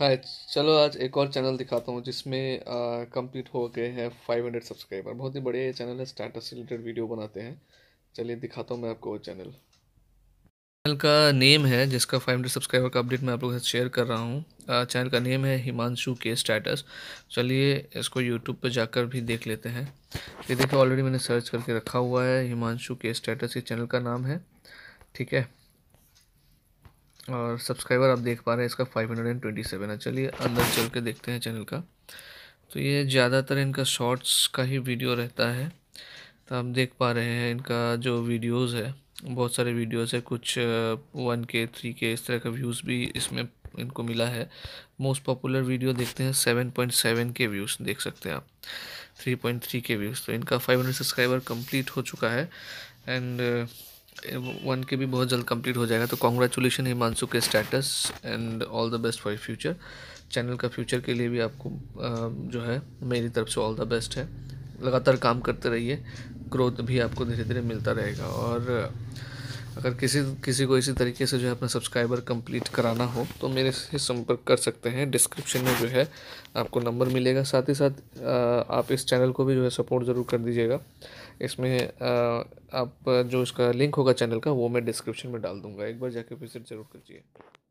हाय चलो आज एक और चैनल दिखाता हूँ जिसमें कंप्लीट हो गए हैं 500 सब्सक्राइबर बहुत ही बड़े चैनल है स्टेटस से रिलेटेड वीडियो बनाते हैं चलिए दिखाता हूँ मैं आपको वो चैनल चैनल का नेम है जिसका 500 सब्सक्राइबर का अपडेट मैं आप लोगों के साथ शेयर कर रहा हूँ चैनल का नेम है हिमांशु के स्टेटस चलिए इसको यूट्यूब पर जाकर भी देख लेते हैं ये देखिए ऑलरेडी मैंने सर्च करके रखा हुआ है हिमांशु के स्टेटस ये चैनल का नाम है ठीक है और सब्सक्राइबर आप देख पा रहे हैं इसका five hundred and twenty seven है चलिए अंदर चल के देखते हैं चैनल का तो ये ज़्यादातर इनका शॉर्ट्स का ही वीडियो रहता है तो आप देख पा रहे हैं इनका जो वीडियोस है बहुत सारे वीडियोस है कुछ वन के थ्री के इस तरह का व्यूज़ भी इसमें इनको मिला है मोस्ट पॉपुलर वीडियो देखते हैं सेवन पॉइंट सेवन के व्यूज़ देख सकते हैं आप थ्री पॉइंट थ्री के व्यूज़ तो इनका फाइव हंड्रेड सब्सक्राइबर कंप्लीट हो चुका है एंड वन के भी बहुत जल्द कंप्लीट हो जाएगा तो कॉन्ग्रेचुलेशन हिमांशु के status and all the best for future channel का फ्यूचर के लिए भी आपको जो है मेरी तरफ से ऑल द बेस्ट है लगातार काम करते रहिए ग्रोथ भी आपको धीरे धीरे मिलता रहेगा और अगर किसी किसी को इसी तरीके से जो है अपना सब्सक्राइबर कंप्लीट कराना हो तो मेरे से संपर्क कर सकते हैं डिस्क्रिप्शन में जो है आपको नंबर मिलेगा साथ ही साथ आप इस चैनल को भी जो है सपोर्ट ज़रूर कर दीजिएगा इसमें आप जो इसका लिंक होगा चैनल का वो मैं डिस्क्रिप्शन में डाल दूँगा एक बार जाके विजिट ज़रूर कीजिए